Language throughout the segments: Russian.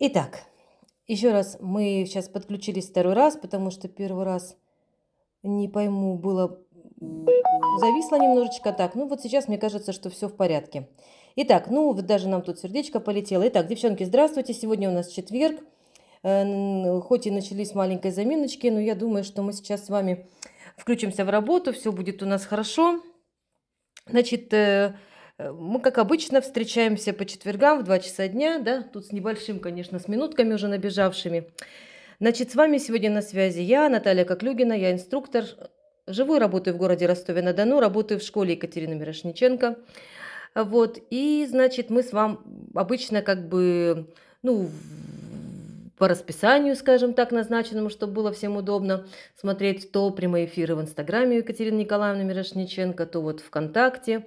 Итак, еще раз мы сейчас подключились второй раз, потому что первый раз не пойму, было зависло немножечко так. Ну вот сейчас мне кажется, что все в порядке. Итак, ну вот даже нам тут сердечко полетело. Итак, девчонки, здравствуйте. Сегодня у нас четверг. Э, хоть и начались маленькой заминочки, но я думаю, что мы сейчас с вами включимся в работу. Все будет у нас хорошо. Значит, э, Э, мы, как обычно, встречаемся по четвергам в 2 часа дня, да, тут с небольшим, конечно, с минутками уже набежавшими. Значит, с вами сегодня на связи я, Наталья Коклюгина, я инструктор. Живу и работаю в городе Ростове-на-Дону, работаю в школе Екатерины Мирошниченко. Вот, и, значит, мы с вами обычно как бы, ну, по расписанию, скажем так, назначенному, чтобы было всем удобно смотреть то прямые эфиры в Инстаграме Екатерины Николаевны Мирошниченко, то вот ВКонтакте.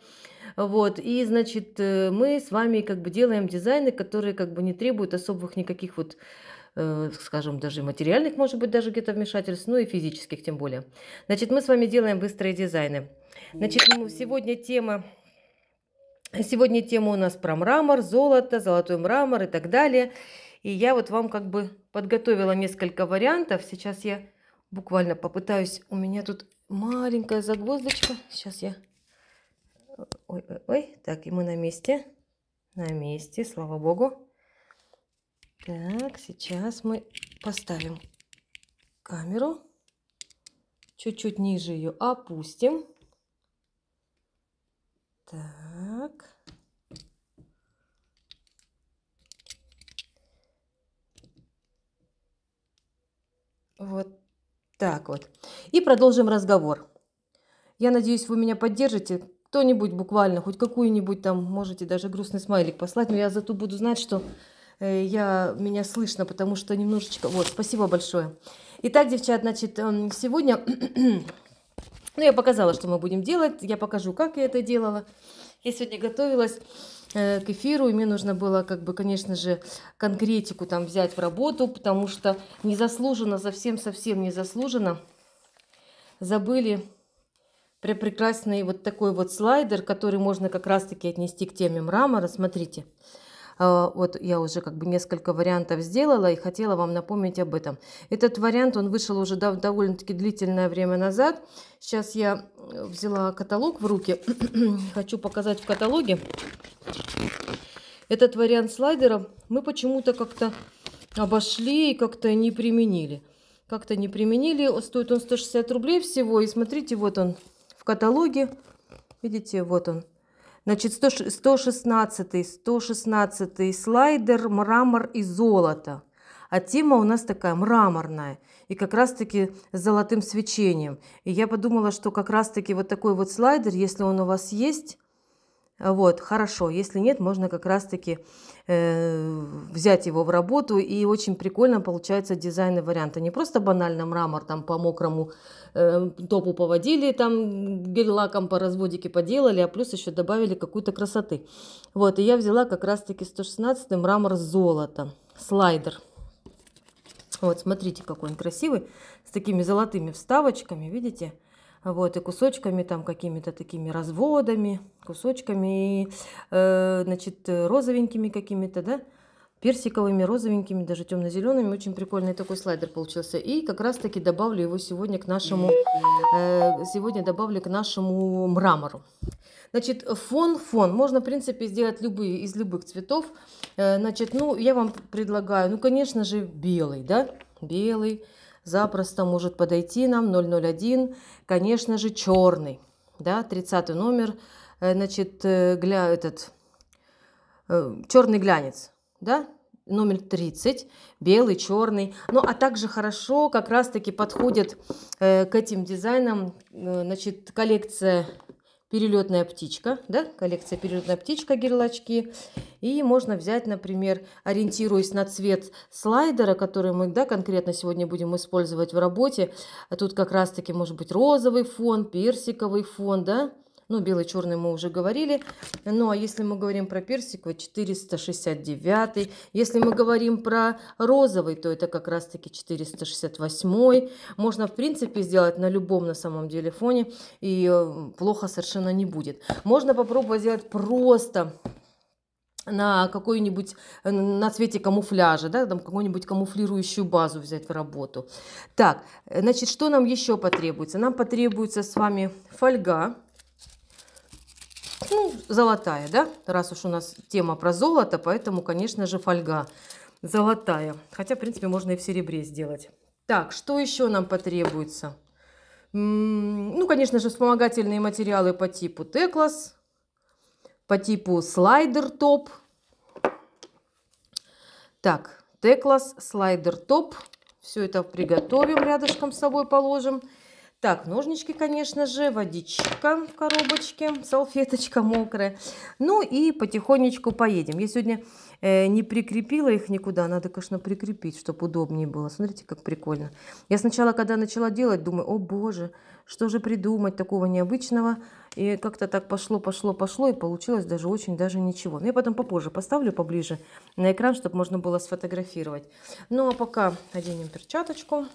Вот, и, значит, э, мы с вами как бы делаем дизайны, которые как бы не требуют особых никаких вот э, скажем, даже материальных, может быть, даже где-то вмешательств, ну и физических тем более. Значит, мы с вами делаем быстрые дизайны. Значит, сегодня тема Сегодня тема у нас про мрамор, золото, золотой мрамор и так далее. И я вот вам как бы подготовила несколько вариантов. Сейчас я буквально попытаюсь. У меня тут маленькая загвоздочка. Сейчас я Ой-ой-ой. Так, и мы на месте. На месте, слава богу. Так, сейчас мы поставим камеру. Чуть-чуть ниже ее опустим. Так. Вот так вот. И продолжим разговор. Я надеюсь, вы меня поддержите, кто-нибудь буквально, хоть какую-нибудь там, можете даже грустный смайлик послать, но я зато буду знать, что э, я, меня слышно, потому что немножечко... Вот, спасибо большое. Итак, девчат, значит, эм, сегодня... ну, я показала, что мы будем делать. Я покажу, как я это делала. Я сегодня готовилась э, к эфиру, и мне нужно было, как бы, конечно же, конкретику там взять в работу, потому что незаслуженно, совсем-совсем незаслуженно забыли прекрасный вот такой вот слайдер, который можно как раз-таки отнести к теме мрамора. Смотрите, э, вот я уже как бы несколько вариантов сделала и хотела вам напомнить об этом. Этот вариант, он вышел уже довольно-таки длительное время назад. Сейчас я э, взяла каталог в руки, хочу показать в каталоге. Этот вариант слайдера. мы почему-то как-то обошли и как-то не применили. Как-то не применили, стоит он 160 рублей всего, и смотрите, вот он, в каталоге. Видите, вот он. Значит, 116, 116 слайдер «Мрамор и золото». А тема у нас такая мраморная и как раз-таки с золотым свечением. И я подумала, что как раз-таки вот такой вот слайдер, если он у вас есть – вот, хорошо. Если нет, можно как раз-таки э, взять его в работу. И очень прикольно получается дизайн варианта. Не просто банально мрамор там по мокрому э, топу поводили, там гель-лаком по разводике поделали, а плюс еще добавили какую-то красоты. Вот, и я взяла как раз-таки 116 мрамор золото, слайдер. Вот, смотрите, какой он красивый, с такими золотыми вставочками, видите? Видите? вот, и кусочками там какими-то такими разводами, кусочками, и, э, значит, розовенькими какими-то, да, персиковыми, розовенькими, даже темно-зелеными. Очень прикольный такой слайдер получился. И как раз-таки добавлю его сегодня к нашему, э, сегодня добавлю к нашему мрамору. Значит, фон, фон. Можно, в принципе, сделать любые, из любых цветов. Э, значит, ну, я вам предлагаю, ну, конечно же, белый, да, белый запросто может подойти нам 001, конечно же, черный, да, 30 номер, э, значит, э, гля, этот, э, черный глянец, да, номер 30, белый, черный. Ну, а также хорошо как раз-таки подходит к этим дизайнам, значит, коллекция перелетная птичка, да, коллекция перелетная птичка, герлачки. И можно взять, например, ориентируясь на цвет слайдера, который мы, да, конкретно сегодня будем использовать в работе. А тут как раз-таки может быть розовый фон, персиковый фон, да, ну, белый, черный мы уже говорили. Ну, а если мы говорим про персиковый, 469. Если мы говорим про розовый, то это как раз-таки 468. Можно, в принципе, сделать на любом на самом деле фоне, и э, плохо совершенно не будет. Можно попробовать сделать просто на какой-нибудь, э, на цвете камуфляжа, да, там какую-нибудь камуфлирующую базу взять в работу. Так, э, значит, что нам еще потребуется? Нам потребуется с вами фольга, ну, золотая, да, раз уж у нас тема про золото, поэтому, конечно же, фольга золотая. Хотя, в принципе, можно и в серебре сделать. Так, что еще нам потребуется? Ну, конечно же, вспомогательные материалы по типу теклас, по типу слайдер топ. Так, теклас, слайдер топ. Все это приготовим, рядышком с собой положим. Так, ножнички, конечно же, водичка в коробочке, салфеточка мокрая. Ну и потихонечку поедем. Я сегодня э, не прикрепила их никуда. Надо, конечно, прикрепить, чтобы удобнее было. Смотрите, как прикольно. Я сначала, когда начала делать, думаю, о боже, что же придумать такого необычного. И как-то так пошло, пошло, пошло, и получилось даже очень даже ничего. Но я потом попозже поставлю поближе на экран, чтобы можно было сфотографировать. Ну а пока оденем перчаточку.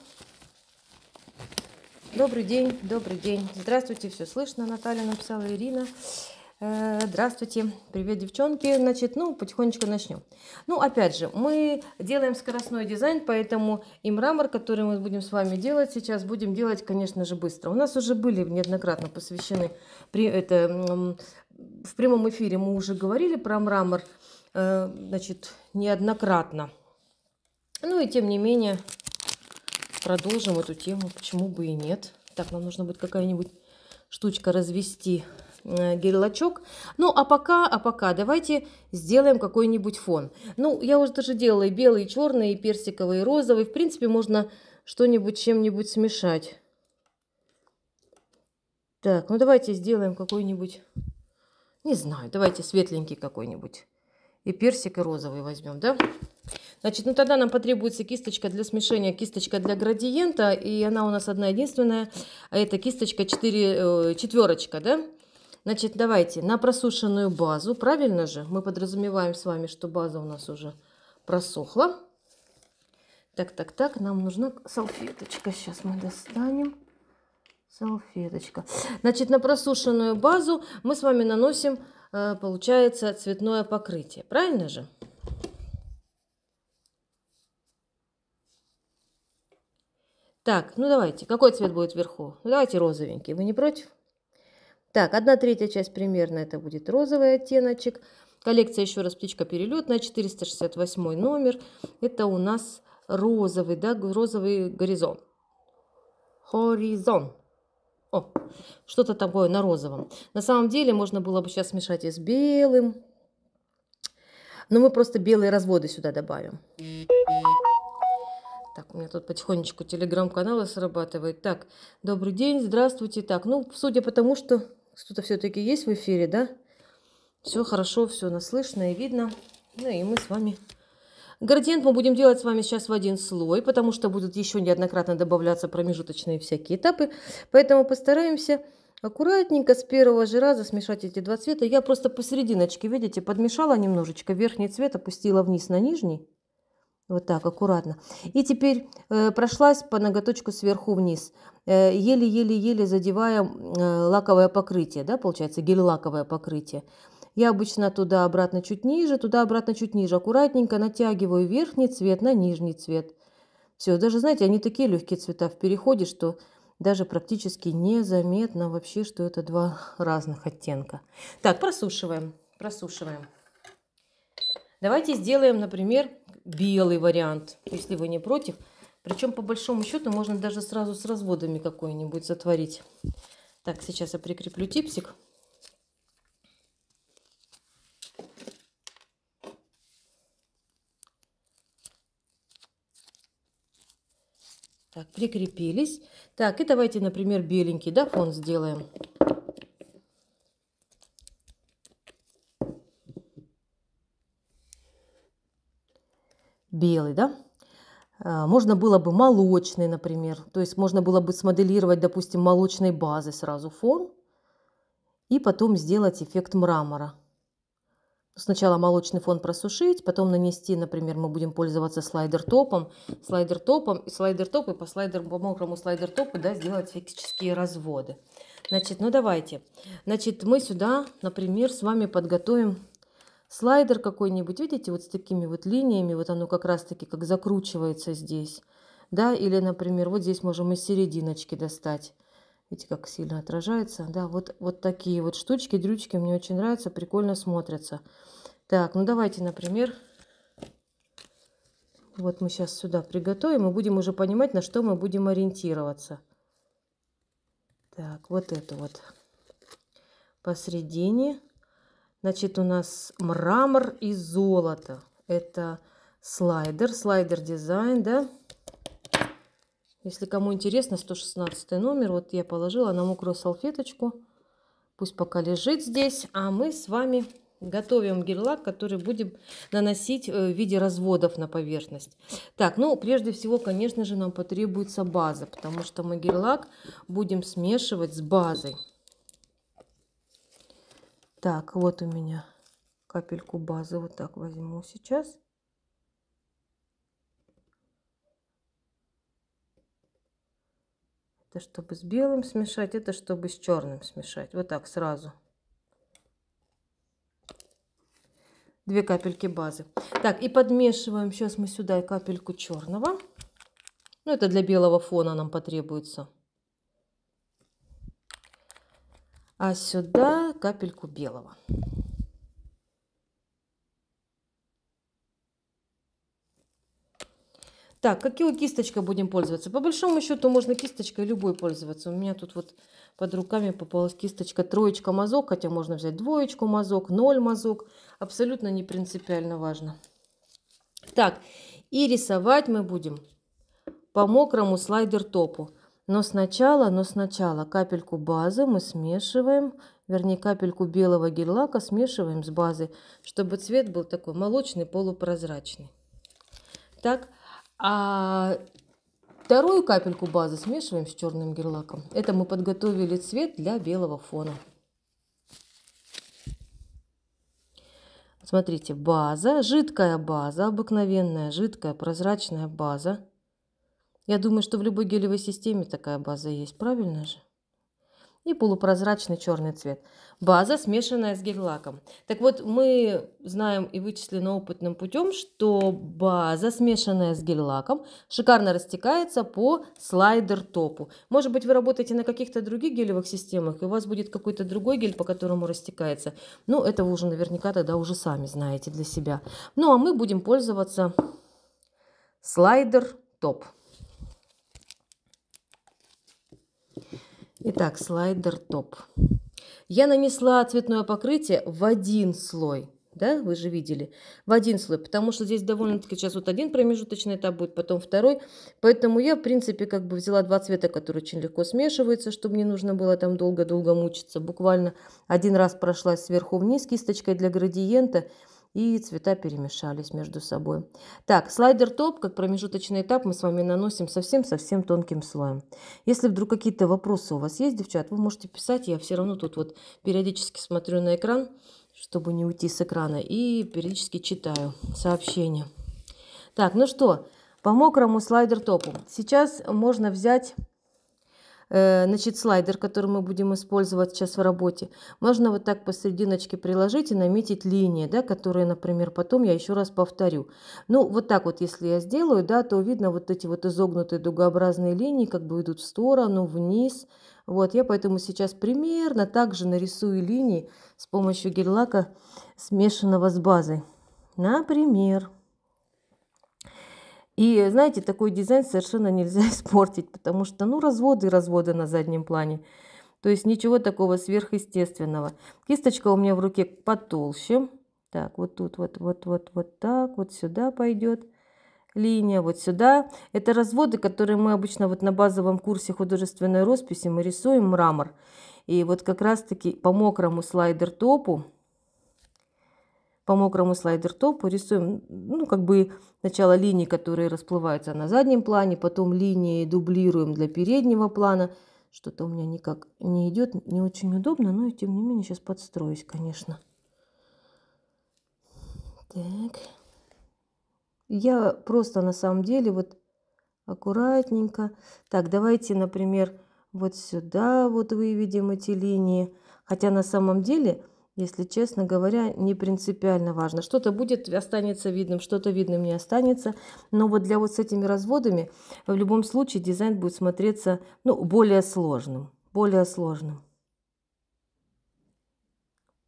Добрый день, добрый день. Здравствуйте, все слышно. Наталья написала, Ирина. Э, здравствуйте, привет, девчонки. Значит, ну, потихонечку начнем. Ну, опять же, мы делаем скоростной дизайн, поэтому и мрамор, который мы будем с вами делать сейчас, будем делать, конечно же, быстро. У нас уже были неоднократно посвящены, при, это, в прямом эфире мы уже говорили про мрамор, э, значит, неоднократно. Ну и тем не менее, продолжим эту тему, почему бы и нет. Так, нам нужно будет какая-нибудь штучка развести э, гель Ну, а пока, а пока давайте сделаем какой-нибудь фон. Ну, я уже даже делала и белый, и черный, и персиковый, и розовый. В принципе, можно что-нибудь чем-нибудь смешать. Так, ну давайте сделаем какой-нибудь, не знаю, давайте светленький какой-нибудь. И персик, и розовый возьмем, да? Да. Значит, ну тогда нам потребуется кисточка для смешения, кисточка для градиента, и она у нас одна единственная, а это кисточка 4, э, четверочка, да? Значит, давайте на просушенную базу, правильно же? Мы подразумеваем с вами, что база у нас уже просохла. Так, так, так, нам нужна салфеточка. Сейчас мы достанем. Салфеточка. Значит, на просушенную базу мы с вами наносим, э, получается, цветное покрытие. Правильно же? Так, ну давайте, какой цвет будет вверху? Ну давайте розовенький, вы не против? Так, одна третья часть примерно это будет розовый оттеночек. Коллекция, еще раз, птичка перелет на 468 номер. Это у нас розовый, да, розовый горизонт. Хоризон. О, что-то такое на розовом. На самом деле можно было бы сейчас смешать и с белым. Но мы просто белые разводы сюда добавим. У меня тут потихонечку телеграм-каналы срабатывает. Так, добрый день, здравствуйте. Так, ну, судя по тому, что кто то все-таки есть в эфире, да? Все хорошо, все наслышно и видно. Ну и мы с вами... Градиент мы будем делать с вами сейчас в один слой, потому что будут еще неоднократно добавляться промежуточные всякие этапы. Поэтому постараемся аккуратненько с первого же раза смешать эти два цвета. Я просто посерединочке, видите, подмешала немножечко верхний цвет, опустила вниз на нижний. Вот так, аккуратно. И теперь э, прошлась по ноготочку сверху вниз, э, еле-еле-еле задевая э, лаковое покрытие, да, получается, гель-лаковое покрытие. Я обычно туда-обратно чуть ниже, туда-обратно чуть ниже. Аккуратненько натягиваю верхний цвет на нижний цвет. Все, даже, знаете, они такие легкие цвета в переходе, что даже практически незаметно вообще, что это два разных оттенка. Так, просушиваем, просушиваем. Давайте сделаем, например, белый вариант, если вы не против. Причем, по большому счету, можно даже сразу с разводами какой-нибудь затворить. Так, сейчас я прикреплю типсик. Так, прикрепились. Так, и давайте, например, беленький, да, фон сделаем. белый, да, а, можно было бы молочный, например. То есть можно было бы смоделировать, допустим, молочной базы сразу фон и потом сделать эффект мрамора. Сначала молочный фон просушить, потом нанести, например, мы будем пользоваться слайдер-топом, слайдер-топом и слайдер-топ, и по, слайдер, по мокрому слайдер-топу да, сделать фактические разводы. Значит, ну давайте. Значит, мы сюда, например, с вами подготовим слайдер какой-нибудь, видите, вот с такими вот линиями, вот оно как раз-таки как закручивается здесь, да, или, например, вот здесь можем из серединочки достать. Видите, как сильно отражается. Да, вот, вот такие вот штучки, дрючки мне очень нравятся, прикольно смотрятся. Так, ну давайте, например, вот мы сейчас сюда приготовим и будем уже понимать, на что мы будем ориентироваться. Так, вот это вот посредине. Значит, у нас мрамор и золото. Это слайдер, слайдер дизайн, да? Если кому интересно, 116 номер. Вот я положила на мокрую салфеточку. Пусть пока лежит здесь. А мы с вами готовим гель-лак, который будем наносить э, в виде разводов на поверхность. Так, ну, прежде всего, конечно же, нам потребуется база, потому что мы гель-лак будем смешивать с базой. Так, вот у меня капельку базы. Вот так возьму сейчас. Это чтобы с белым смешать, это чтобы с черным смешать. Вот так сразу. Две капельки базы. Так, и подмешиваем. Сейчас мы сюда капельку черного. Ну, это для белого фона нам потребуется. а сюда капельку белого. Так, какую кисточкой будем пользоваться? По большому счету можно кисточкой любой пользоваться. У меня тут вот под руками попалась кисточка троечка мазок, хотя можно взять двоечку мазок, ноль мазок. Абсолютно не принципиально важно. Так, и рисовать мы будем по мокрому слайдер топу. Но сначала, но сначала капельку базы мы смешиваем, вернее капельку белого гель-лака смешиваем с базой, чтобы цвет был такой молочный, полупрозрачный. Так, а вторую капельку базы смешиваем с черным гель-лаком. Это мы подготовили цвет для белого фона. Смотрите, база, жидкая база, обыкновенная жидкая прозрачная база. Я думаю, что в любой гелевой системе такая база есть, правильно же? И полупрозрачный черный цвет. База, смешанная с гель-лаком. Так вот, мы знаем и вычислено опытным путем, что база, смешанная с гель-лаком, шикарно растекается по слайдер-топу. Может быть, вы работаете на каких-то других гелевых системах, и у вас будет какой-то другой гель, по которому растекается. Ну, это вы уже наверняка тогда уже сами знаете для себя. Ну, а мы будем пользоваться слайдер-топ. Итак, слайдер топ. Я нанесла цветное покрытие в один слой. Да, вы же видели, в один слой, потому что здесь довольно-таки сейчас вот один промежуточный этап будет, потом второй. Поэтому я, в принципе, как бы взяла два цвета, которые очень легко смешиваются, чтобы не нужно было там долго-долго мучиться. Буквально один раз прошлась сверху вниз кисточкой для градиента – и цвета перемешались между собой. Так, слайдер топ, как промежуточный этап, мы с вами наносим совсем-совсем тонким слоем. Если вдруг какие-то вопросы у вас есть, девчат, вы можете писать, я все равно тут вот периодически смотрю на экран, чтобы не уйти с экрана, и периодически читаю сообщения. Так, ну что, по мокрому слайдер топу. Сейчас можно взять Э, значит, слайдер, который мы будем использовать сейчас в работе, можно вот так посерединочке приложить и наметить линии, да, которые, например, потом я еще раз повторю. Ну, вот так вот, если я сделаю, да, то видно вот эти вот изогнутые дугообразные линии как бы идут в сторону, вниз. Вот, я поэтому сейчас примерно так же нарисую линии с помощью гель-лака, смешанного с базой. Например... И, знаете, такой дизайн совершенно нельзя испортить, потому что, ну, разводы разводы на заднем плане. То есть ничего такого сверхъестественного. Кисточка у меня в руке потолще. Так, вот тут, вот, вот, вот, вот так, вот сюда пойдет линия, вот сюда. Это разводы, которые мы обычно вот на базовом курсе художественной росписи мы рисуем мрамор. И вот как раз-таки по мокрому слайдер-топу по мокрому слайдер-топу рисуем, ну, как бы сначала линии, которые расплываются на заднем плане, потом линии дублируем для переднего плана. Что-то у меня никак не идет, не очень удобно, но и тем не менее сейчас подстроюсь, конечно. Так. Я просто на самом деле вот аккуратненько. Так, давайте, например, вот сюда вот выведем эти линии. Хотя на самом деле если честно говоря, не принципиально важно. Что-то будет, останется видным, что-то видным не останется. Но вот для вот с этими разводами в любом случае дизайн будет смотреться ну, более сложным. Более сложным.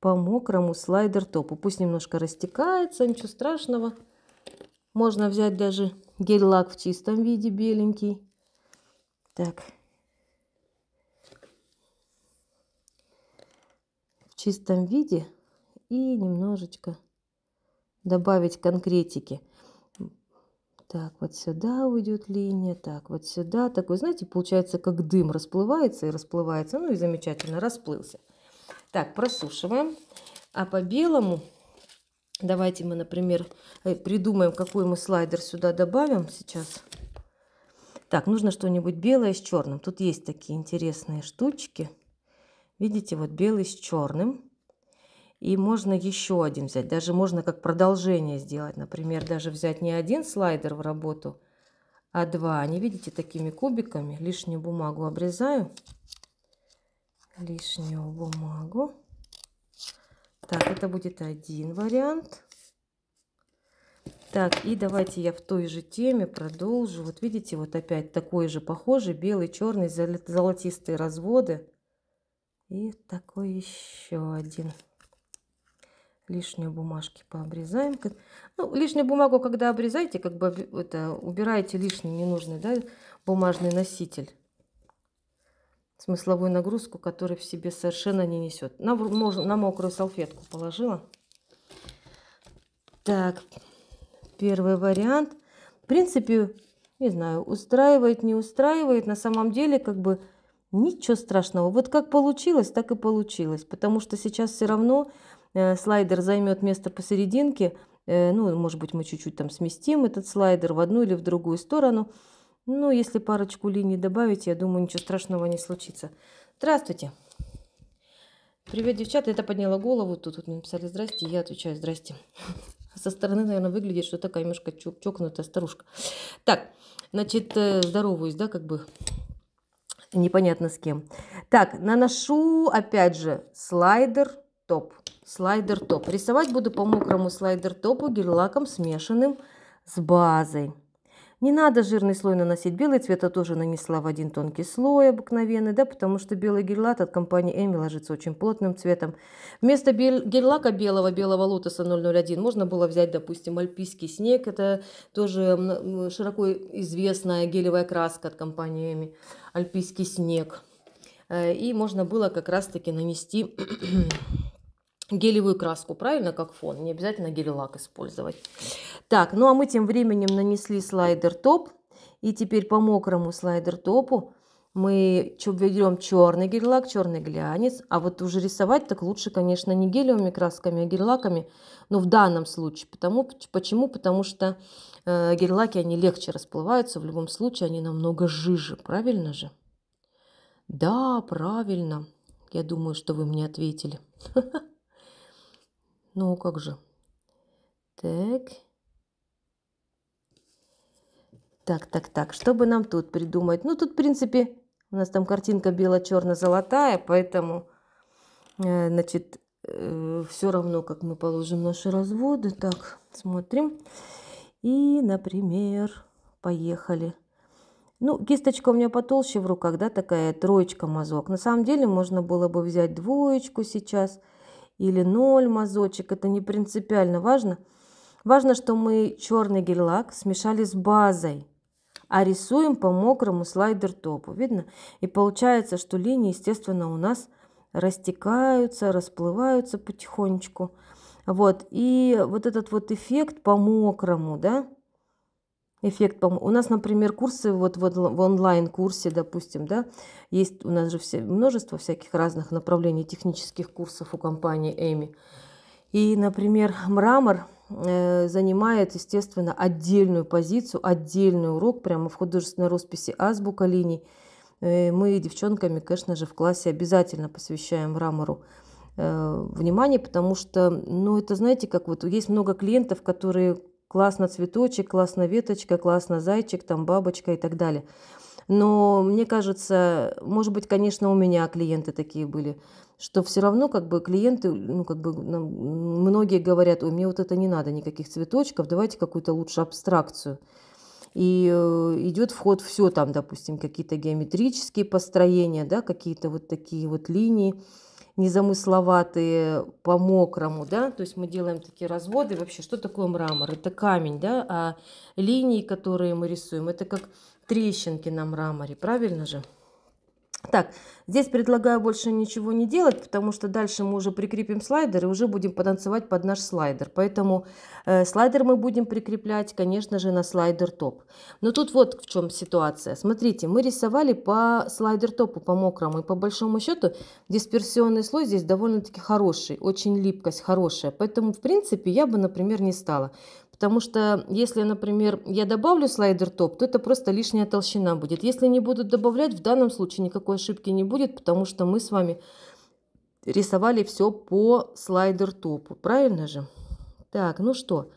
По мокрому слайдер топу. Пусть немножко растекается, ничего страшного. Можно взять даже гель-лак в чистом виде, беленький. Так, чистом виде и немножечко добавить конкретики. Так, вот сюда уйдет линия, так, вот сюда. Такой, знаете, получается, как дым расплывается и расплывается. Ну и замечательно, расплылся. Так, просушиваем. А по белому давайте мы, например, э, придумаем, какой мы слайдер сюда добавим сейчас. Так, нужно что-нибудь белое с черным. Тут есть такие интересные штучки. Видите, вот белый с черным. И можно еще один взять, даже можно как продолжение сделать. Например, даже взять не один слайдер в работу, а два. Они, видите, такими кубиками. Лишнюю бумагу обрезаю. Лишнюю бумагу. Так, это будет один вариант. Так, и давайте я в той же теме продолжу. Вот видите, вот опять такой же похожий белый, черный, золотистые разводы. И такой еще один. Лишнюю бумажки пообрезаем. Ну, лишнюю бумагу, когда обрезаете, как бы это, убираете лишний ненужный да, бумажный носитель. Смысловую нагрузку, которая в себе совершенно не несет. На, можно, на мокрую салфетку положила. Так, первый вариант. В принципе, не знаю, устраивает, не устраивает. На самом деле, как бы Ничего страшного. Вот как получилось, так и получилось. Потому что сейчас все равно э, слайдер займет место посерединке. Э, ну, может быть, мы чуть-чуть там сместим этот слайдер в одну или в другую сторону. Но ну, если парочку линий добавить, я думаю, ничего страшного не случится. Здравствуйте. Привет, девчата. Я подняла голову. Тут, тут написали «Здрасте». Я отвечаю «Здрасте». Со стороны, наверное, выглядит, что такая немножко чокнутая старушка. Так, значит, э, здороваюсь, да, как бы непонятно с кем. Так, наношу, опять же, слайдер топ. Слайдер топ. Рисовать буду по мокрому слайдер топу гель-лаком смешанным с базой. Не надо жирный слой наносить. Белый цвет я тоже нанесла в один тонкий слой обыкновенный, да, потому что белый гель-лак от компании Эми ложится очень плотным цветом. Вместо гель-лака белого, белого лотоса 001 можно было взять, допустим, альпийский снег. Это тоже широко известная гелевая краска от компании Эми. Альпийский снег. Э, и можно было как раз-таки нанести гелевую краску, правильно, как фон. Не обязательно гель-лак использовать. Так, ну а мы тем временем нанесли слайдер топ. И теперь по мокрому слайдер топу мы берем черный гель-лак, черный глянец. А вот уже рисовать так лучше, конечно, не гелевыми красками, а гель-лаками. Но в данном случае. Потому, почему? Потому что э, гель-лаки, они легче расплываются. В любом случае, они намного жиже. Правильно же? Да, правильно. Я думаю, что вы мне ответили. Ну, как же. Так. Так, так, так. Что бы нам тут придумать? Ну, тут, в принципе, у нас там картинка бело-черно-золотая, поэтому, э, значит, э, все равно, как мы положим наши разводы. Так, смотрим. И, например, поехали. Ну, кисточка у меня потолще в руках, да, такая троечка мазок. На самом деле можно было бы взять двоечку сейчас – или ноль мазочек, это не принципиально важно. Важно, что мы черный гель-лак смешали с базой, а рисуем по мокрому слайдер-топу, видно? И получается, что линии, естественно, у нас растекаются, расплываются потихонечку. Вот, и вот этот вот эффект по мокрому, да, эффект, по У нас, например, курсы вот в онлайн-курсе, допустим, да, есть у нас же все, множество всяких разных направлений технических курсов у компании Эми. И, например, мрамор э, занимает, естественно, отдельную позицию, отдельный урок прямо в художественной росписи азбука линий. Э, мы девчонками, конечно же, в классе обязательно посвящаем мрамору э, внимание, потому что, ну, это, знаете, как вот есть много клиентов, которые классно цветочек, классно веточка, классно зайчик, там бабочка и так далее. Но мне кажется, может быть, конечно, у меня клиенты такие были, что все равно как бы клиенты, ну как бы многие говорят, у меня вот это не надо, никаких цветочков, давайте какую-то лучше абстракцию. И э, идет вход все там, допустим, какие-то геометрические построения, да, какие-то вот такие вот линии незамысловатые по мокрому, да, то есть мы делаем такие разводы. Вообще, что такое мрамор? Это камень, да, а линии, которые мы рисуем, это как трещинки на мраморе, правильно же? Так, здесь предлагаю больше ничего не делать, потому что дальше мы уже прикрепим слайдер и уже будем потанцевать под наш слайдер. Поэтому э, слайдер мы будем прикреплять, конечно же, на слайдер топ. Но тут вот в чем ситуация. Смотрите, мы рисовали по слайдер топу, по мокрому. И по большому счету дисперсионный слой здесь довольно-таки хороший, очень липкость хорошая. Поэтому, в принципе, я бы, например, не стала. Потому что если, например, я добавлю слайдер топ, то это просто лишняя толщина будет. Если не будут добавлять, в данном случае никакой ошибки не будет, потому что мы с вами рисовали все по слайдер топу. Правильно же? Так, ну что,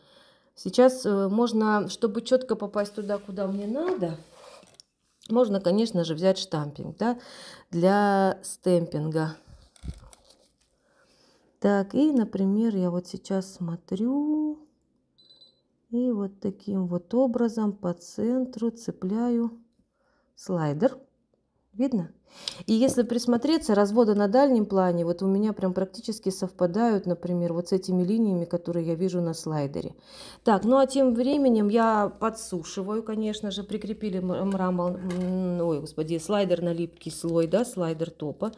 сейчас э, можно, чтобы четко попасть туда, куда мне надо, можно, конечно же, взять штампинг да, для стемпинга. Так, и, например, я вот сейчас смотрю, и вот таким вот образом по центру цепляю слайдер. Видно? И если присмотреться, разводы на дальнем плане вот у меня прям практически совпадают, например, вот с этими линиями, которые я вижу на слайдере. Так, ну а тем временем я подсушиваю, конечно же, прикрепили мрамор, ой, господи, слайдер на липкий слой, да, слайдер топа.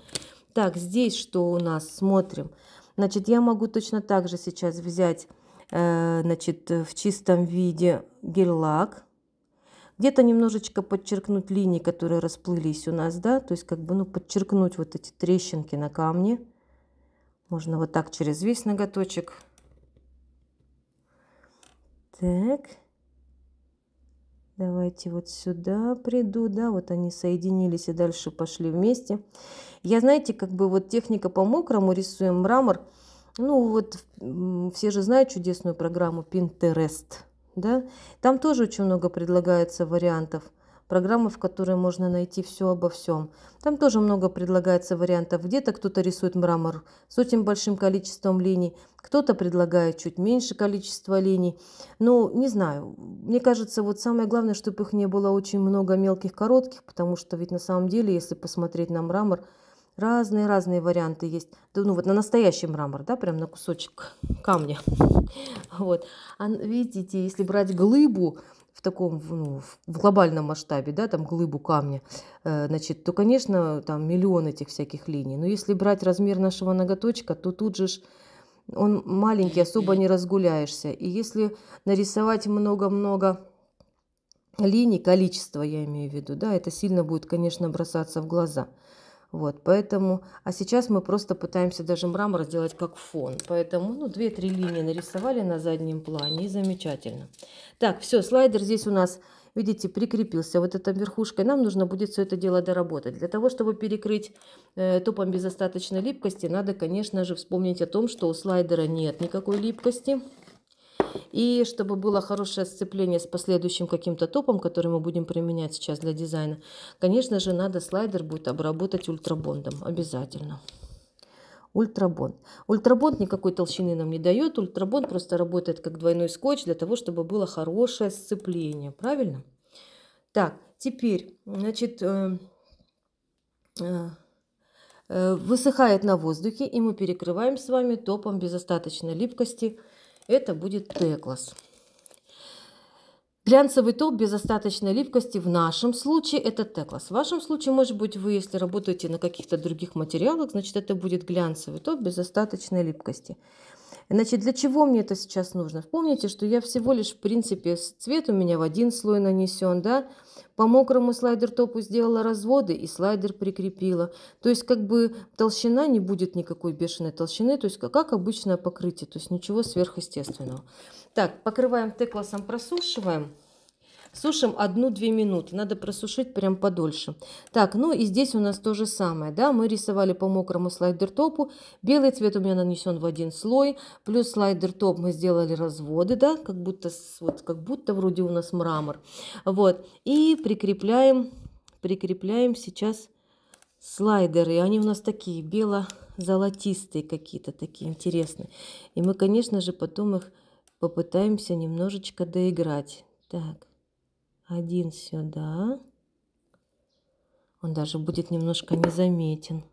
Так, здесь что у нас, смотрим. Значит, я могу точно так же сейчас взять Э, значит, в чистом виде гель-лак. Где-то немножечко подчеркнуть линии, которые расплылись у нас, да, то есть как бы, ну, подчеркнуть вот эти трещинки на камне. Можно вот так через весь ноготочек. Так. Давайте вот сюда приду, да, вот они соединились и дальше пошли вместе. Я, знаете, как бы вот техника по мокрому рисуем мрамор – ну вот все же знают чудесную программу Pinterest, да? Там тоже очень много предлагается вариантов программы, в которой можно найти все обо всем. Там тоже много предлагается вариантов. Где-то кто-то рисует мрамор с очень большим количеством линий, кто-то предлагает чуть меньше количества линий. Ну, не знаю. Мне кажется, вот самое главное, чтобы их не было очень много мелких, коротких, потому что ведь на самом деле, если посмотреть на мрамор, Разные-разные варианты есть. Ну, вот на настоящий мрамор, да, прям на кусочек камня. Вот. А видите, если брать глыбу в таком, ну, в глобальном масштабе, да, там глыбу камня, э, значит, то, конечно, там миллион этих всяких линий. Но если брать размер нашего ноготочка, то тут же он маленький, особо не разгуляешься. И если нарисовать много-много линий, количество я имею в виду, да, это сильно будет, конечно, бросаться в глаза. Вот, поэтому, а сейчас мы просто пытаемся даже мрамор сделать как фон. Поэтому, ну, 2-3 линии нарисовали на заднем плане, и замечательно. Так, все, слайдер здесь у нас, видите, прикрепился вот этой верхушкой. Нам нужно будет все это дело доработать. Для того, чтобы перекрыть э, топом без остаточной липкости, надо, конечно же, вспомнить о том, что у слайдера нет никакой липкости. И чтобы было хорошее сцепление с последующим каким-то топом, который мы будем применять сейчас для дизайна, конечно же, надо слайдер будет обработать ультрабондом обязательно. Ультрабонд. Ультрабонд никакой толщины нам не дает. Ультрабонд просто работает как двойной скотч для того, чтобы было хорошее сцепление. Правильно? Так, теперь, значит, э, э, э, высыхает на воздухе, и мы перекрываем с вами топом без остаточной липкости – это будет теклас. Глянцевый топ без остаточной липкости в нашем случае это теклас. В вашем случае, может быть, вы, если работаете на каких-то других материалах, значит, это будет глянцевый топ без остаточной липкости. Значит, для чего мне это сейчас нужно? Помните, что я всего лишь, в принципе, цвет у меня в один слой нанесен, да? По мокрому слайдер-топу сделала разводы и слайдер прикрепила. То есть, как бы толщина не будет никакой бешеной толщины, то есть, как обычное покрытие, то есть, ничего сверхъестественного. Так, покрываем Т-классом, просушиваем. Сушим 1-2 минуты. Надо просушить прям подольше. Так, ну и здесь у нас то же самое. Да, мы рисовали по мокрому слайдер-топу. Белый цвет у меня нанесен в один слой. Плюс слайдер-топ мы сделали разводы, да, как будто, вот, как будто вроде у нас мрамор. Вот, и прикрепляем, прикрепляем сейчас слайдеры. Они у нас такие бело-золотистые какие-то, такие интересные. И мы, конечно же, потом их попытаемся немножечко доиграть. Так один сюда. Он даже будет немножко незаметен.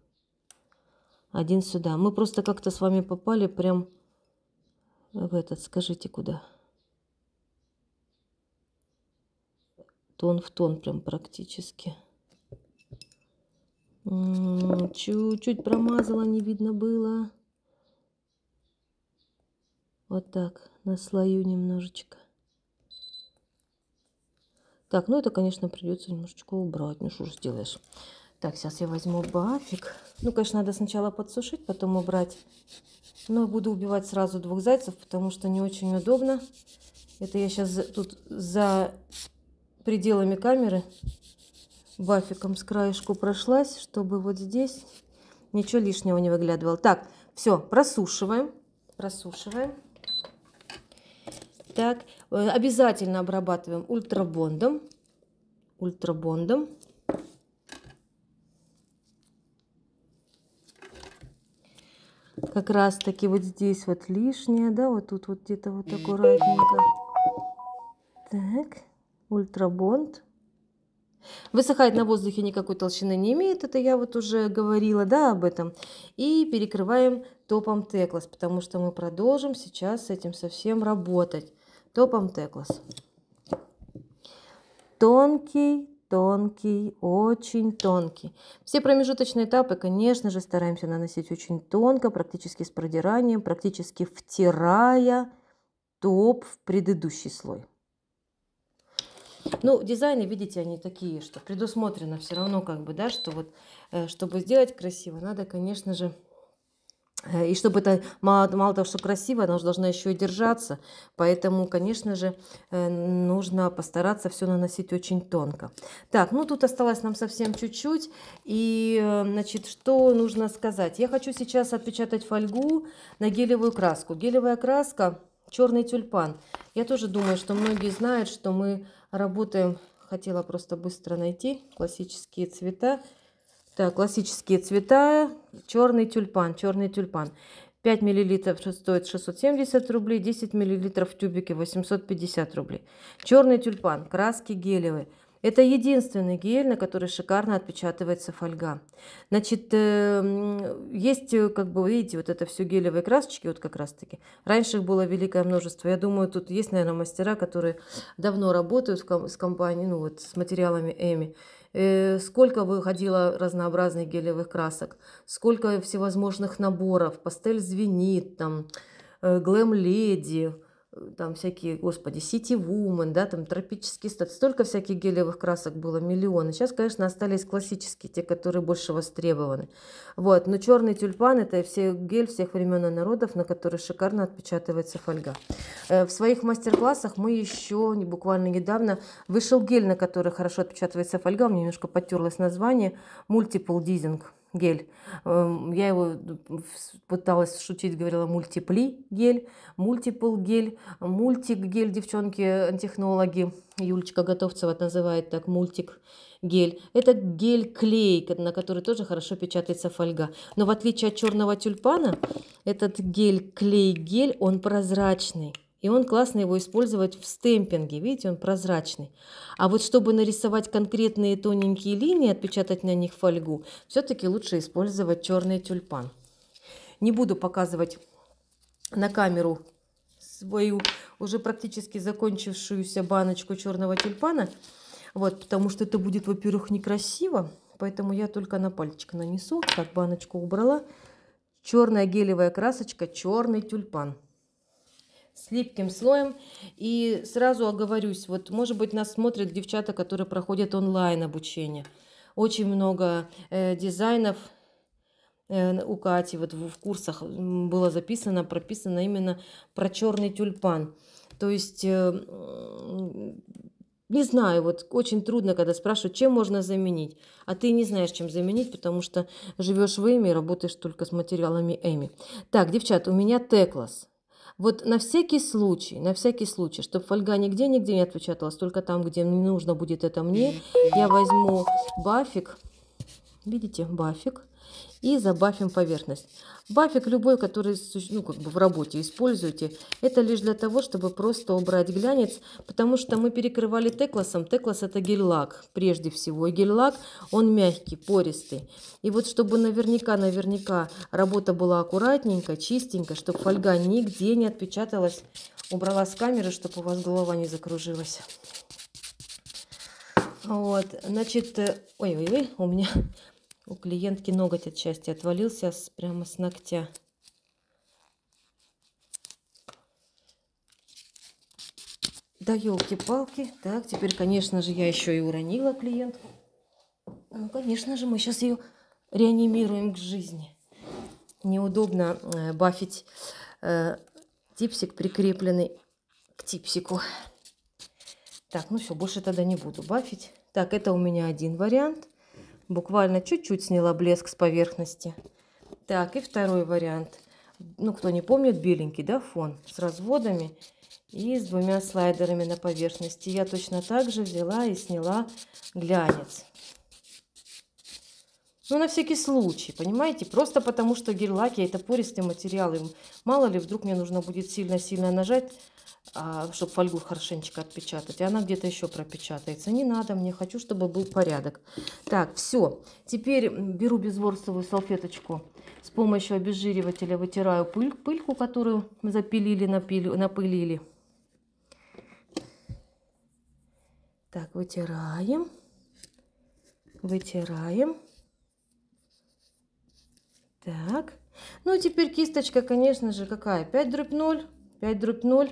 Один сюда. Мы просто как-то с вами попали прям в этот, скажите, куда? Тон в тон прям практически. Чуть-чуть промазала, не видно было. Вот так, на слою немножечко. Так, ну это, конечно, придется немножечко убрать. Ну что же сделаешь? Так, сейчас я возьму бафик. Ну, конечно, надо сначала подсушить, потом убрать. Но буду убивать сразу двух зайцев, потому что не очень удобно. Это я сейчас тут за пределами камеры бафиком с краешку прошлась, чтобы вот здесь ничего лишнего не выглядывало. Так, все, просушиваем. Просушиваем. Так, Э, обязательно обрабатываем ультрабондом. Ультрабондом. Как раз таки вот здесь вот лишнее, да, вот тут вот где-то вот аккуратненько. Так, ультрабонд. Высыхает на воздухе никакой толщины не имеет, это я вот уже говорила, да, об этом. И перекрываем топом теклос, потому что мы продолжим сейчас с этим совсем работать топом Теклас. Тонкий, тонкий, очень тонкий. Все промежуточные этапы, конечно же, стараемся наносить очень тонко, практически с продиранием, практически втирая топ в предыдущий слой. Ну, дизайны, видите, они такие, что предусмотрено все равно, как бы, да, что вот, э, чтобы сделать красиво, надо, конечно же, Э, и чтобы это мало, мало того, что красиво, она же должна еще и держаться. Поэтому, конечно же, э, нужно постараться все наносить очень тонко. Так, ну тут осталось нам совсем чуть-чуть. И, э, значит, что нужно сказать? Я хочу сейчас отпечатать фольгу на гелевую краску. Гелевая краска черный тюльпан. Я тоже думаю, что многие знают, что мы работаем... Хотела просто быстро найти классические цвета. Так, классические цвета. Черный тюльпан, черный тюльпан. 5 миллилитров стоит 670 рублей, 10 миллилитров в тюбике 850 рублей. Черный тюльпан, краски гелевые. Это единственный гель, на который шикарно отпечатывается фольга. Значит, э, есть, э, как бы, видите, вот это все гелевые красочки, вот как раз-таки. Раньше их было великое множество. Я думаю, тут есть, наверное, мастера, которые давно работают с компанией, ну вот, с материалами Эми. Э, сколько выходило разнообразных гелевых красок, сколько всевозможных наборов, пастель звенит, там, э, глэм-леди, там всякие, господи, City Woman, да, там тропический стат, столько всяких гелевых красок было миллионы. Сейчас, конечно, остались классические, те, которые больше востребованы. Вот, но черный тюльпан – это все гель всех времен и народов, на который шикарно отпечатывается фольга. Э, в своих мастер-классах мы еще не буквально недавно вышел гель, на который хорошо отпечатывается фольга, у меня немножко потерлось название, мультипл дизинг гель. Эм, я его э, пыталась шутить, говорила мультипли гель, мультипл гель, мультик гель, девчонки, технологи. Юлечка Готовцева называет так мультик гель. Это гель-клей, на который тоже хорошо печатается фольга. Но в отличие от черного тюльпана, этот гель-клей-гель, он прозрачный. И он классно его использовать в стемпинге. Видите, он прозрачный. А вот чтобы нарисовать конкретные тоненькие линии, отпечатать на них фольгу, все-таки лучше использовать черный тюльпан. Не буду показывать на камеру свою уже практически закончившуюся баночку черного тюльпана. Вот, потому что это будет, во-первых, некрасиво. Поэтому я только на пальчик нанесу. Так, баночку убрала. Черная гелевая красочка, черный тюльпан с липким слоем. И сразу оговорюсь, вот может быть нас смотрят девчата, которые проходят онлайн обучение. Очень много э, дизайнов э, у Кати вот в, в курсах было записано, прописано именно про черный тюльпан. То есть э, не знаю, вот очень трудно, когда спрашивают, чем можно заменить. А ты не знаешь, чем заменить, потому что живешь в Эми и работаешь только с материалами Эми. Так, девчат, у меня Теклас. Вот на всякий случай, на всякий случай, чтобы фольга нигде-нигде не отпечаталась, только там, где не нужно будет это мне, я возьму бафик. Видите, бафик и забафим поверхность. Бафик любой, который ну, как бы в работе используете, это лишь для того, чтобы просто убрать глянец, потому что мы перекрывали теклосом. Теклос это гель-лак прежде всего. гель-лак, он мягкий, пористый. И вот чтобы наверняка-наверняка работа была аккуратненько, чистенько, чтобы фольга нигде не отпечаталась, убрала с камеры, чтобы у вас голова не закружилась. Вот, значит, э, ой-ой-ой, у меня у клиентки ноготь от счастья отвалился с, прямо с ногтя. Да елки-палки. Так, теперь, конечно же, я еще и уронила клиентку. Ну, конечно же, мы сейчас ее реанимируем к жизни. Неудобно э, бафить э, типсик, прикрепленный к типсику. Так, ну все, больше тогда не буду бафить. Так, это у меня один вариант. Буквально чуть-чуть сняла блеск с поверхности. Так, и второй вариант. Ну, кто не помнит, беленький, да, фон с разводами и с двумя слайдерами на поверхности. Я точно так же взяла и сняла глянец. Ну, на всякий случай, понимаете? Просто потому, что гель-лаки – это пористый материал. И мало ли, вдруг мне нужно будет сильно-сильно нажать, а, чтобы фольгу хорошенечко отпечатать. И она где-то еще пропечатается. Не надо мне, хочу, чтобы был порядок. Так, все. Теперь беру безворсовую салфеточку. С помощью обезжиривателя вытираю пыль, пыльку, которую мы запилили, напили, напылили. Так, вытираем. Вытираем. Так. Ну, теперь кисточка, конечно же, какая? 5 дробь 0. 5 дробь 0.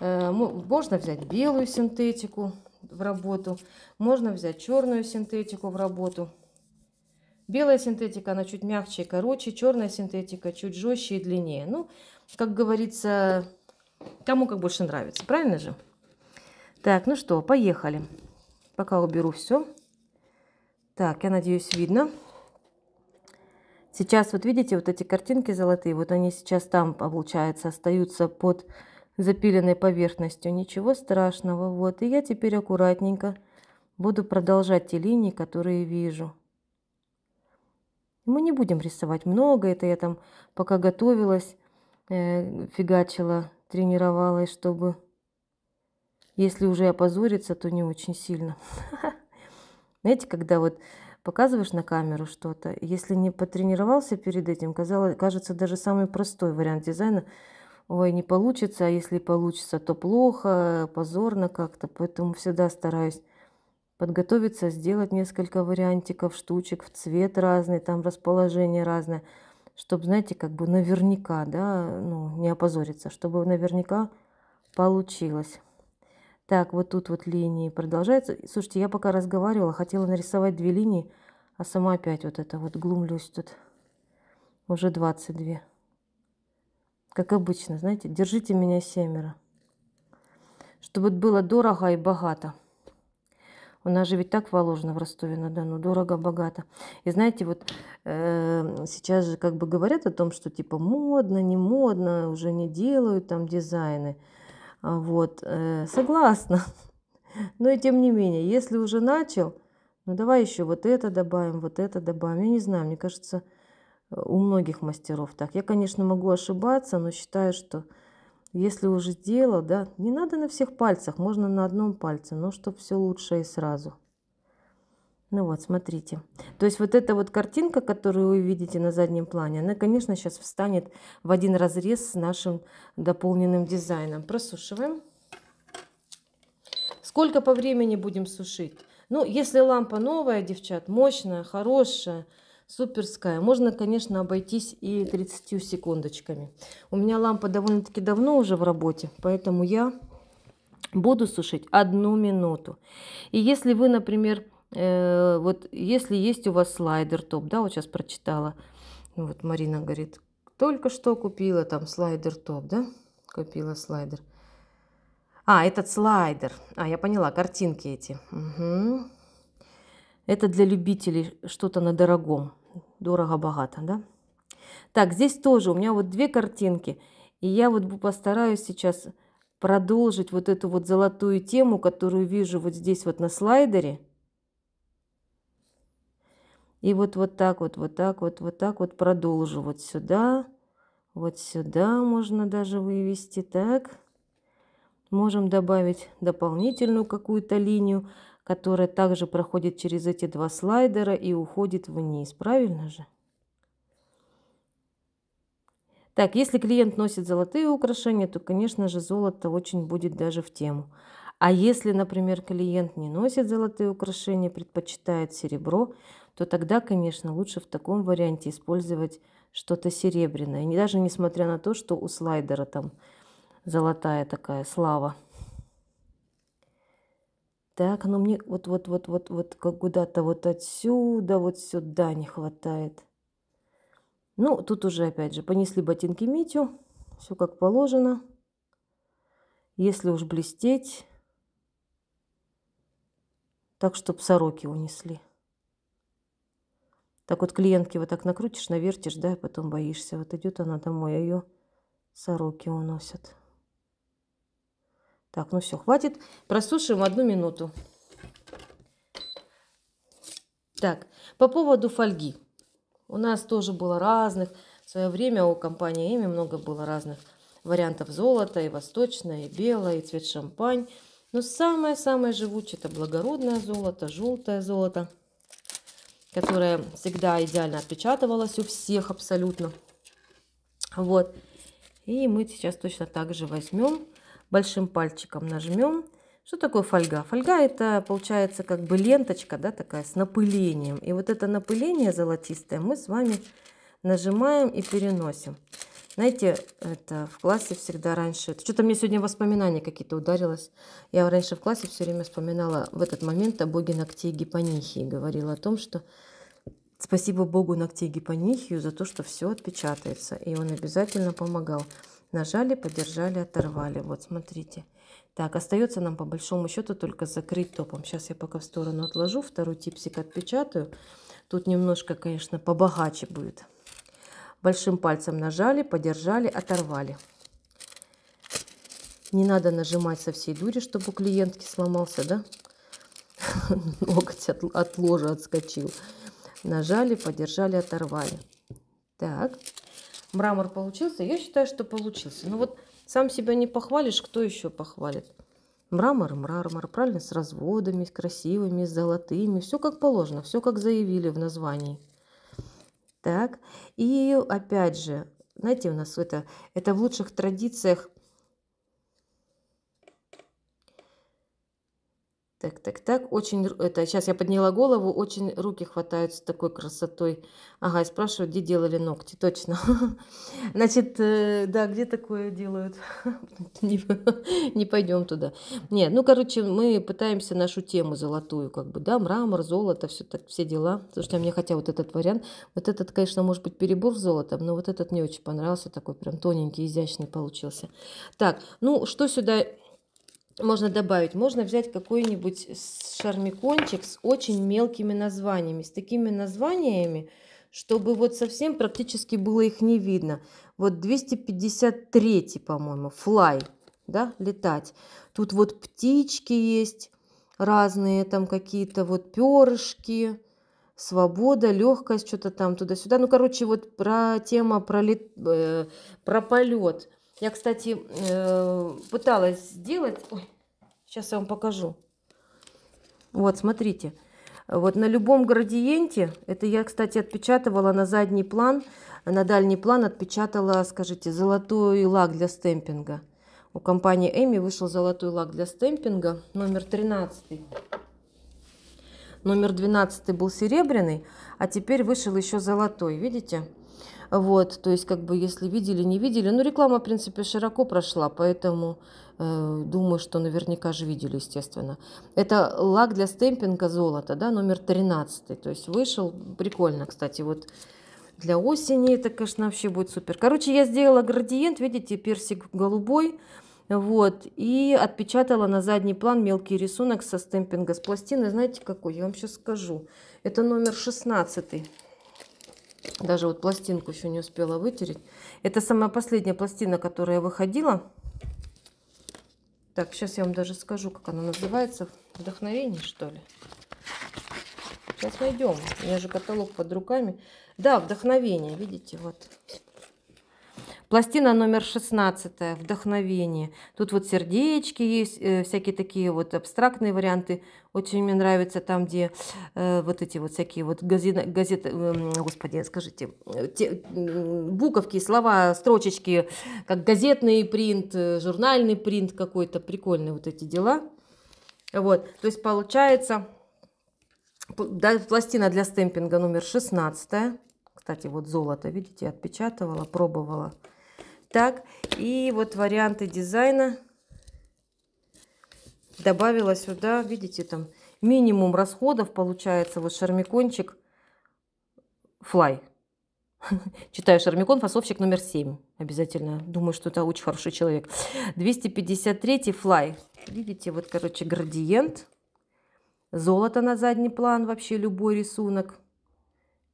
Э, можно взять белую синтетику в работу, можно взять черную синтетику в работу. Белая синтетика, она чуть мягче и короче, черная синтетика чуть жестче и длиннее. Ну, как говорится, кому как больше нравится, правильно же? Так, ну что, поехали. Пока уберу все. Так, я надеюсь, видно. Сейчас вот видите, вот эти картинки золотые, вот они сейчас там, получается, остаются под запиленной поверхностью. Ничего страшного. Вот, и я теперь аккуратненько буду продолжать те линии, которые вижу. Мы не будем рисовать много, это я там пока готовилась, э, фигачила, тренировалась, чтобы, если уже опозориться, то не очень сильно. Знаете, когда вот показываешь на камеру что-то, если не потренировался перед этим, казалось, кажется, даже самый простой вариант дизайна – ой, не получится, а если получится, то плохо, позорно как-то. Поэтому всегда стараюсь подготовиться, сделать несколько вариантиков, штучек в цвет разный, там расположение разное, чтобы, знаете, как бы наверняка, да, ну, не опозориться, чтобы наверняка получилось. Так, вот тут вот линии продолжаются. Слушайте, я пока разговаривала, хотела нарисовать две линии, а сама опять вот это вот глумлюсь тут. Уже 22 как обычно, знаете, держите меня семеро. Чтобы было дорого и богато. У нас же ведь так положено в Ростове-на-Дону, дорого-богато. И знаете, вот э, сейчас же как бы говорят о том, что типа модно, не модно, уже не делают там дизайны. А вот, э, согласна. Но и тем не менее, если уже начал, ну давай еще вот это добавим, вот это добавим. Я не знаю, мне кажется, у многих мастеров так. Я, конечно, могу ошибаться, но считаю, что если уже дело, да, не надо на всех пальцах, можно на одном пальце, но чтобы все лучше и сразу. Ну вот, смотрите. То есть вот эта вот картинка, которую вы видите на заднем плане, она, конечно, сейчас встанет в один разрез с нашим дополненным дизайном. Просушиваем. Сколько по времени будем сушить? Ну, если лампа новая, девчат, мощная, хорошая, суперская. Можно, конечно, обойтись и 30 секундочками. У меня лампа довольно-таки давно уже в работе, поэтому я буду сушить одну минуту. И если вы, например, э, вот если есть у вас слайдер топ, да, вот сейчас прочитала, ну вот Марина говорит, только что купила там слайдер топ, да, купила слайдер. А, этот слайдер. А, я поняла, картинки эти. Угу. Это для любителей что-то на дорогом. Дорого-богато, да? Так, здесь тоже у меня вот две картинки. И я вот постараюсь сейчас продолжить вот эту вот золотую тему, которую вижу вот здесь вот на слайдере. И вот вот так вот, вот так вот, вот так вот продолжу вот сюда. Вот сюда можно даже вывести, так. Можем добавить дополнительную какую-то линию которая также проходит через эти два слайдера и уходит вниз. Правильно же? Так, если клиент носит золотые украшения, то, конечно же, золото очень будет даже в тему. А если, например, клиент не носит золотые украшения, предпочитает серебро, то тогда, конечно, лучше в таком варианте использовать что-то серебряное. И даже несмотря на то, что у слайдера там золотая такая слава. Так, но мне вот-вот-вот-вот-вот как куда-то вот отсюда, вот сюда не хватает. Ну, тут уже, опять же, понесли ботинки Митю. Все как положено. Если уж блестеть, так, чтобы сороки унесли. Так вот клиентки вот так накрутишь, навертишь, да, и потом боишься. Вот идет она домой, а ее сороки уносят. Так, ну все, хватит. Просушим одну минуту. Так, по поводу фольги. У нас тоже было разных. В свое время у компании Эми много было разных вариантов золота. И восточное, и белое, и цвет шампань. Но самое-самое живучее – это благородное золото, желтое золото, которое всегда идеально отпечатывалось у всех абсолютно. Вот. И мы сейчас точно так же возьмем большим пальчиком нажмем. Что такое фольга? Фольга это получается как бы ленточка, да, такая с напылением. И вот это напыление золотистое мы с вами нажимаем и переносим. Знаете, это в классе всегда раньше... Что-то мне сегодня воспоминания какие-то ударилось. Я раньше в классе все время вспоминала в этот момент о боге ногтей Гипонихии. Говорила о том, что спасибо богу ногтей Гипонихию за то, что все отпечатается. И он обязательно помогал. Нажали, подержали, оторвали. Вот, смотрите. Так, остается нам по большому счету только закрыть топом. Сейчас я пока в сторону отложу, второй типсик отпечатаю. Тут немножко, конечно, побогаче будет. Большим пальцем нажали, подержали, оторвали. Не надо нажимать со всей дури, чтобы у клиентки сломался, да? Ноготь от, от ложа отскочил. Нажали, подержали, оторвали. Так, мрамор получился? Я считаю, что получился. Ну вот сам себя не похвалишь, кто еще похвалит? Мрамор, мрамор, правильно, с разводами, с красивыми, с золотыми. Все как положено, все как заявили в названии. Так, и опять же, знаете, у нас это, это в лучших традициях Так, так, так. Очень это. Сейчас я подняла голову. Очень руки хватаются с такой красотой. Ага, и спрашивают, где делали ногти. Точно. Значит, э, да, где такое делают? Не пойдем туда. Нет, ну, короче, мы пытаемся нашу тему золотую, как бы, да, мрамор, золото, все так, все дела. Слушайте, а мне хотя вот этот вариант. Вот этот, конечно, может быть, перебор с золотом, но вот этот мне очень понравился. Такой прям тоненький, изящный получился. Так, ну, что сюда можно добавить, можно взять какой-нибудь шармикончик с очень мелкими названиями, с такими названиями, чтобы вот совсем практически было их не видно. Вот 253, по-моему, флай, да, летать. Тут вот птички есть разные, там какие-то вот перышки, свобода, легкость, что-то там туда-сюда. Ну, короче, вот про тема про, лет, э, про полет я, кстати, э, пыталась сделать... Ой, сейчас я вам покажу. Вот, смотрите. Вот на любом градиенте, это я, кстати, отпечатывала на задний план, на дальний план отпечатала, скажите, золотой лак для стемпинга. У компании Эми вышел золотой лак для стемпинга, номер 13. Номер 12 был серебряный, а теперь вышел еще золотой, видите? Видите? Вот, то есть, как бы, если видели, не видели. Ну, реклама, в принципе, широко прошла, поэтому э, думаю, что наверняка же видели, естественно. Это лак для стемпинга золота, да, номер 13. То есть, вышел прикольно, кстати, вот для осени это, конечно, вообще будет супер. Короче, я сделала градиент, видите, персик голубой. Вот, и отпечатала на задний план мелкий рисунок со стемпинга с пластины. Знаете, какой? Я вам сейчас скажу. Это номер 16. Даже вот пластинку еще не успела вытереть. Это самая последняя пластина, которая выходила. Так, сейчас я вам даже скажу, как она называется. Вдохновение, что ли? Сейчас найдем. У меня же каталог под руками. Да, вдохновение, видите, вот. Пластина номер 16 «Вдохновение». Тут вот сердечки есть, э, всякие такие вот абстрактные варианты. Очень мне нравится там, где э, вот эти вот всякие вот газеты, газеты э, господи, скажите, те, буковки, слова, строчечки, как газетный принт, журнальный принт какой-то, прикольные вот эти дела. Вот, то есть получается пластина для стемпинга номер 16. Кстати, вот золото, видите, отпечатывала, пробовала. Так, и вот варианты дизайна. Добавила сюда, видите, там минимум расходов получается вот шармикончик флай. Читаю Шармикон, фасовщик номер 7. Обязательно. Думаю, что это очень хороший человек. 253 флай. Видите, вот, короче, градиент. Золото на задний план, вообще любой рисунок.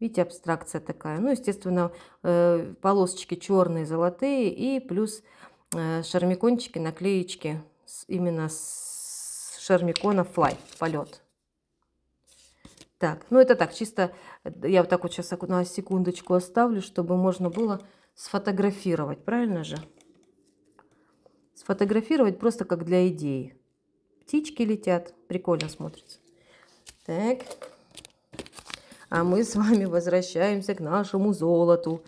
Видите, абстракция такая. Ну, естественно, э, полосочки черные, золотые и плюс э, шармикончики, наклеечки именно с шармикона Fly, полет. Так, ну это так, чисто э, я вот так вот сейчас на секундочку оставлю, чтобы можно было сфотографировать, правильно же? Сфотографировать просто как для идеи. Птички летят, прикольно смотрится. Так, а мы с вами возвращаемся к нашему золоту.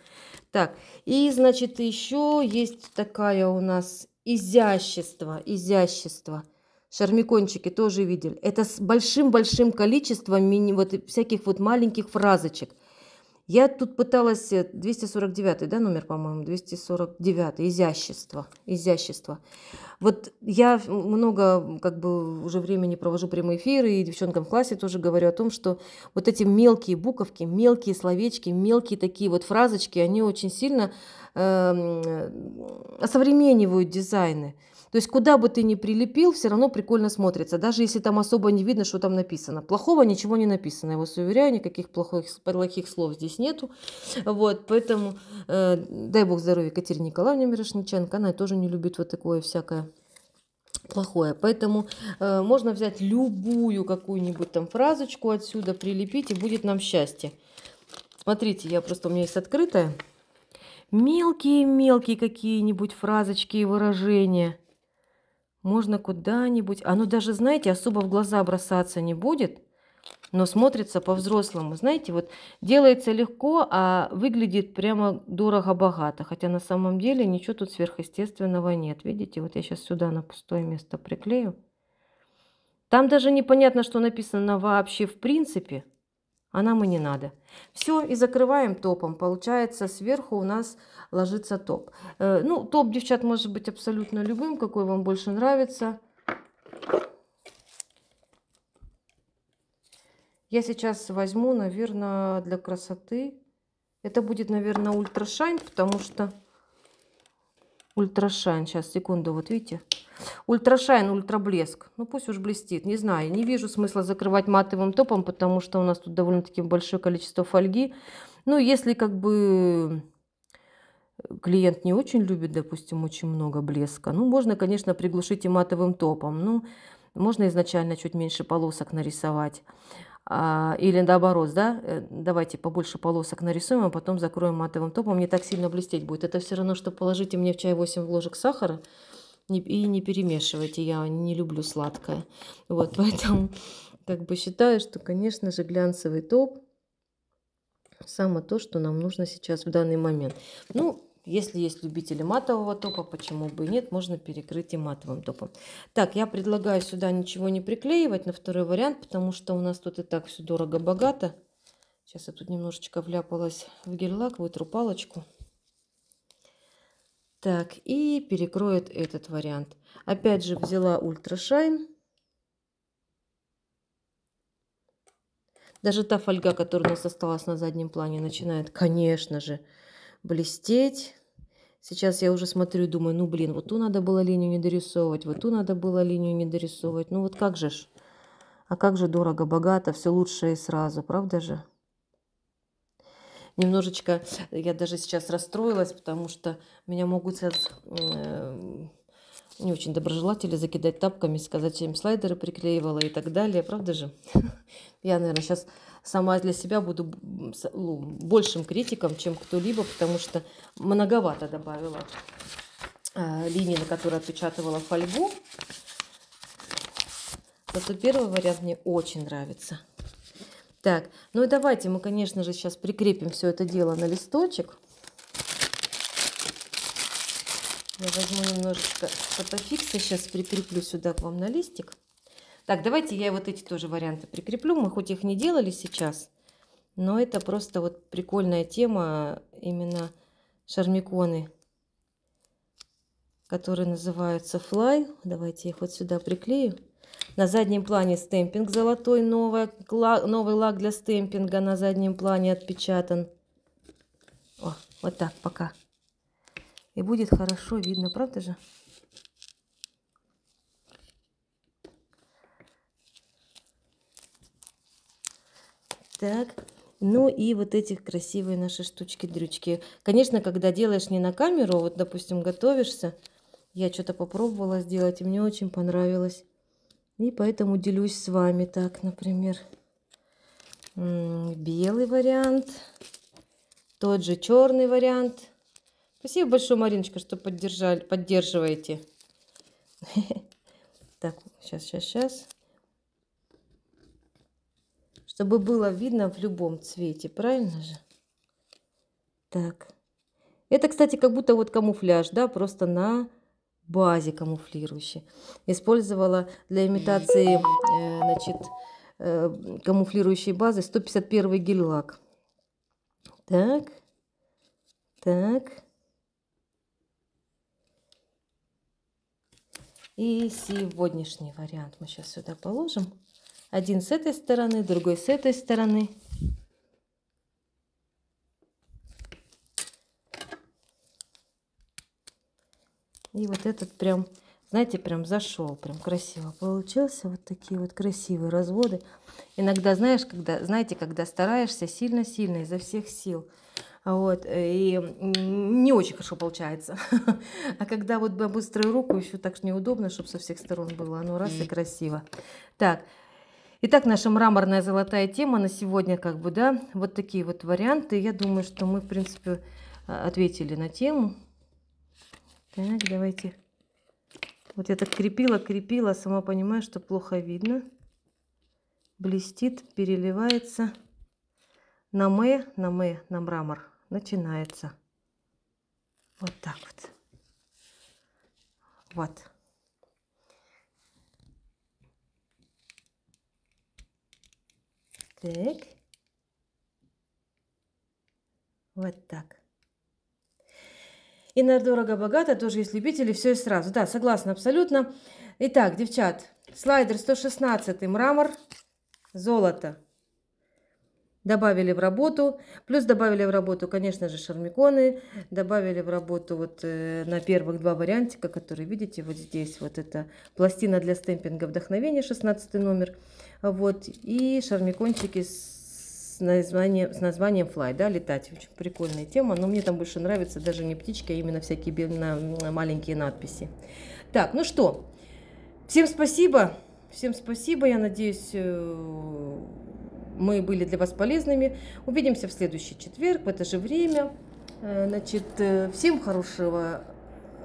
Так, и, значит, еще есть такая у нас изящество, изящество. Шармикончики тоже видели. Это с большим-большим количеством мини, вот, всяких вот маленьких фразочек – я тут пыталась, 249 э, да, номер, по-моему, 249, изящество, изящество. Вот я много, как бы, уже времени провожу прямые эфиры, и девчонкам в классе тоже говорю о том, что вот эти мелкие буковки, мелкие словечки, мелкие такие вот фразочки, они очень сильно эм, э, осовременивают дизайны. То есть куда бы ты ни прилепил, все равно прикольно смотрится, даже если там особо не видно, что там написано. Плохого ничего не написано, я вас уверяю, никаких плохих, плохих слов здесь нету. Вот, поэтому э, дай бог здоровья Екатерине Николаевне Мирошниченко, она тоже не любит вот такое всякое плохое. Поэтому э, можно взять любую какую-нибудь там фразочку отсюда, прилепить, и будет нам счастье. Смотрите, я просто у меня есть открытая. Мелкие-мелкие какие-нибудь фразочки и выражения. Можно куда-нибудь. Оно даже, знаете, особо в глаза бросаться не будет, но смотрится по-взрослому. Знаете, вот делается легко, а выглядит прямо дорого-богато. Хотя на самом деле ничего тут сверхъестественного нет. Видите, вот я сейчас сюда на пустое место приклею. Там даже непонятно, что написано вообще в принципе – а нам и не надо. Все, и закрываем топом. Получается, сверху у нас ложится топ. Э, ну, топ, девчат, может быть абсолютно любым, какой вам больше нравится. Я сейчас возьму, наверное, для красоты. Это будет, наверное, ультрашайн, потому что Ультрашайн. Сейчас, секунду, вот видите? Ультрашайн, ультраблеск. Ну пусть уж блестит, не знаю. Не вижу смысла закрывать матовым топом, потому что у нас тут довольно-таки большое количество фольги. Ну, если как бы э, клиент не очень любит, допустим, очень много блеска, ну, можно, конечно, приглушить и матовым топом. Ну, можно изначально чуть меньше полосок нарисовать. А, или наоборот, да, э, давайте побольше полосок нарисуем, а потом закроем матовым топом, не так сильно блестеть будет. Это все равно, что положите мне в чай 8 ложек сахара и не перемешивайте, я не люблю сладкое. Вот, поэтому как бы считаю, что, конечно же, глянцевый топ – самое то, что нам нужно сейчас в данный момент. Ну, если есть любители матового топа, почему бы и нет, можно перекрыть и матовым топом. Так, я предлагаю сюда ничего не приклеивать на второй вариант, потому что у нас тут и так все дорого-богато. Сейчас я тут немножечко вляпалась в гель-лак, вытру палочку. Так, и перекроет этот вариант. Опять же взяла ультрашайн. Даже та фольга, которая у нас осталась на заднем плане, начинает, конечно же, блестеть. Сейчас я уже смотрю и думаю, ну блин, вот ту надо было линию не дорисовывать, вот ту надо было линию не дорисовывать. Ну вот как же ж? А как же дорого-богато, все лучше и сразу, правда же? Немножечко э, я даже сейчас расстроилась, потому что меня могут сейчас э, не очень доброжелатели закидать тапками, сказать, чем слайдеры приклеивала и так далее, правда же? Я, наверное, сейчас сама для себя буду большим критиком, чем кто-либо, потому что многовато добавила а, линии, на которые отпечатывала фольгу. Зато первый вариант мне очень нравится. Так, ну и давайте мы, конечно же, сейчас прикрепим все это дело на листочек. Я возьму немножечко фотофикса, сейчас прикреплю сюда к вам на листик. Так, давайте я вот эти тоже варианты прикреплю. Мы хоть их не делали сейчас, но это просто вот прикольная тема, именно шармиконы, которые называются Fly. Давайте я их вот сюда приклею. На заднем плане стемпинг золотой, новый новый лак для стемпинга на заднем плане отпечатан. О, вот так пока. И будет хорошо видно, правда же? Так, ну и вот эти красивые наши штучки-дрючки. Конечно, когда делаешь не на камеру, а вот, допустим, готовишься, я что-то попробовала сделать, и мне очень понравилось. И поэтому делюсь с вами. Так, например, белый вариант, тот же черный вариант. Спасибо большое, Мариночка, что поддержали, поддерживаете. Так, сейчас, сейчас, сейчас чтобы было видно в любом цвете, правильно же? Так. Это, кстати, как будто вот камуфляж, да, просто на базе камуфлирующий. Использовала для имитации, э, значит, э, камуфлирующей базы 151 гель-лак. Так, так. И сегодняшний вариант мы сейчас сюда положим. Один с этой стороны, другой с этой стороны. И вот этот прям, знаете, прям зашел, прям красиво получился. Вот такие вот красивые разводы. Иногда, знаешь, когда, знаете, когда стараешься сильно-сильно изо всех сил, вот, и не очень хорошо получается. А когда вот быструю руку, еще так же неудобно, чтобы со всех сторон было, оно раз и красиво. Так, Итак, наша мраморная золотая тема на сегодня, как бы, да, вот такие вот варианты. Я думаю, что мы, в принципе, а, ответили на тему. Так, давайте. Вот я так крепила, крепила, сама понимаю, что плохо видно. Блестит, переливается. На мы, на мы, на мрамор начинается. Вот так вот. Вот. Так. Вот так. И на дорого-богато тоже есть любители, все и сразу. Да, согласна абсолютно. Итак, девчат, слайдер 116, мрамор, золото добавили в работу. Плюс добавили в работу, конечно же, шармиконы. Добавили в работу вот э, на первых два вариантика, которые видите вот здесь. Вот это пластина для стемпинга вдохновения, 16 номер. Вот. И шармикончики с названием, с названием Fly, да, летать. Очень прикольная тема, но мне там больше нравится даже не птички, а именно всякие на, маленькие надписи. Так, ну что, всем спасибо. Всем спасибо, я надеюсь, э, мы были для вас полезными. Увидимся в следующий четверг в это же время. Э, значит, э, всем хорошего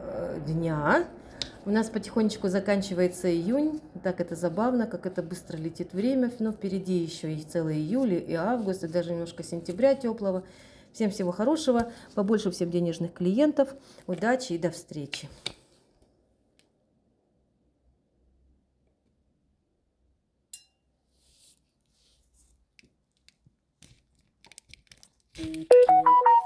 э, дня. У нас потихонечку заканчивается июнь. Так это забавно, как это быстро летит время. Но впереди еще и целый июль, и август, и даже немножко сентября теплого. Всем всего хорошего, побольше всем денежных клиентов, удачи и до встречи. Thank you.